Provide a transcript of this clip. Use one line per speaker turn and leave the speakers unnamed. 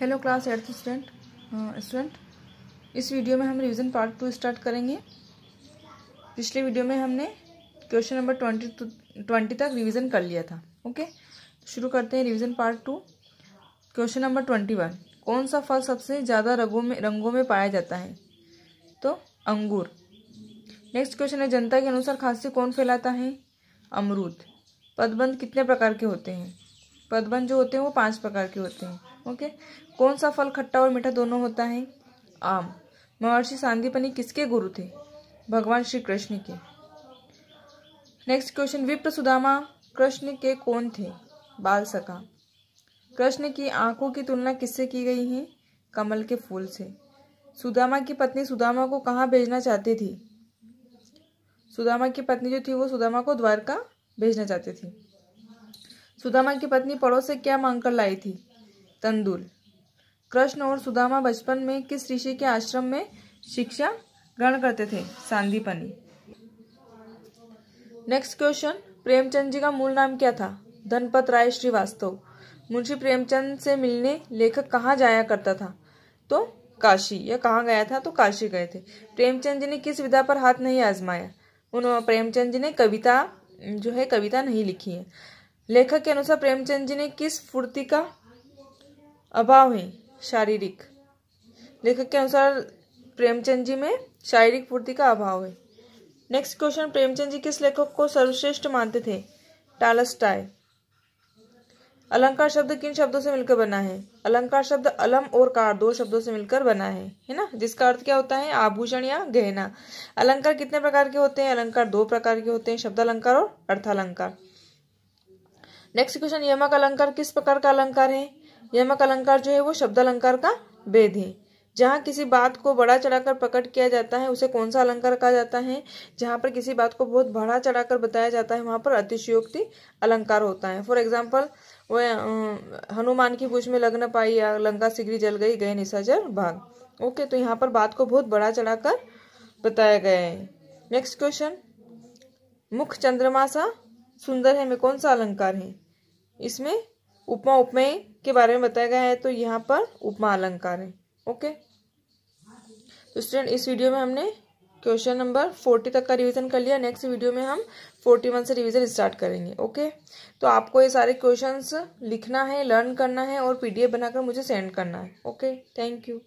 hello class eighth student student इस video में हम रिवीजन पार्ट टू स्टार्ट करेंगे पिछले वीडियो में हमने क्वेश्चन नंबर ट्वेंटी ट्वेंटी तक रिवीजन कर लिया था ओके तो शुरू करते हैं revision part two question number twenty one कौन सा फल सबसे ज़्यादा रंगों में रंगों में पाया जाता है तो अंगूर नेक्स्ट क्वेश्चन है जनता के अनुसार खांसी कौन फैलाता है अमरूद पदबंद कितने प्रकार के होते हैं पदबंद जो होते हैं वो पाँच प्रकार के होते हैं ओके कौन सा फल खट्टा और मीठा दोनों होता है आम महर्षि सांदीपनी किसके गुरु थे भगवान श्री कृष्ण के नेक्स्ट क्वेश्चन विप्र सुदामा कृष्ण के कौन थे बाल सका कृष्ण की आंखों की तुलना किससे की गई है कमल के फूल से सुदामा की पत्नी सुदामा को कहाँ भेजना चाहती थी सुदामा की पत्नी जो थी वो सुदामा को द्वारका भेजना चाहती थी सुदामा की पत्नी पड़ोस से क्या मांग कर लाई थी तंदुल कृष्ण और सुदामा बचपन में किस ऋषि के आश्रम में शिक्षा ग्रहण करते थे सांदीपनी नेक्स्ट क्वेश्चन प्रेमचंद जी का मूल नाम क्या था धनपत राय श्रीवास्तव मुंशी प्रेमचंद से मिलने लेखक कहाँ जाया करता था तो काशी या कहाँ गया था तो काशी गए थे प्रेमचंद जी ने किस विधा पर हाथ नहीं आजमाया उन्होंने प्रेमचंद जी ने कविता जो है कविता नहीं लिखी है लेखक के अनुसार प्रेमचंद जी ने किस फूर्ति का अभाव है शारीरिक लेखक के अनुसार प्रेमचंद जी में शारीरिक पूर्ति का अभाव है नेक्स्ट क्वेश्चन प्रेमचंद जी किस लेखक को सर्वश्रेष्ठ मानते थे टालस्टाय अलंकार शब्द किन शब्दों से मिलकर बना है अलंकार शब्द अलम और कार दो शब्दों से मिलकर बना है है ना जिसका अर्थ क्या होता है आभूषण या गहना अलंकार कितने प्रकार के होते हैं अलंकार दो प्रकार के होते हैं शब्द अलंकार और अर्थालंकार नेक्स्ट क्वेश्चन यमक अलंकार किस प्रकार का अलंकार है यमक अलंकार जो है वो शब्द अलंकार का भेद है जहाँ किसी बात को बड़ा चढ़ाकर प्रकट किया जाता है उसे कौन सा अलंकार कहा जाता है जहाँ पर किसी बात को बहुत बड़ा चढ़ाकर बताया जाता है वहाँ पर अतिशयोक्ति अलंकार होता है फॉर एग्जाम्पल वह हनुमान की पूछ में लग्न पाई या लंका सिगरी जल गई गए निशाजर भाग ओके तो यहाँ पर बात को बहुत बड़ा चढ़ाकर बताया गया है नेक्स्ट क्वेश्चन मुख चंद्रमा सा सुंदर है में कौन सा अलंकार है इसमें उपमा उपमेय के बारे में बताया गया है तो यहाँ पर उपमा अलंकार है ओके तो स्टूडेंट इस वीडियो में हमने क्वेश्चन नंबर फोर्टी तक का रिवीजन कर लिया नेक्स्ट वीडियो में हम फोर्टी वन से रिवीजन स्टार्ट करेंगे ओके तो आपको ये सारे क्वेश्चंस लिखना है लर्न करना है और पीडीएफ बनाकर मुझे सेंड करना है ओके थैंक यू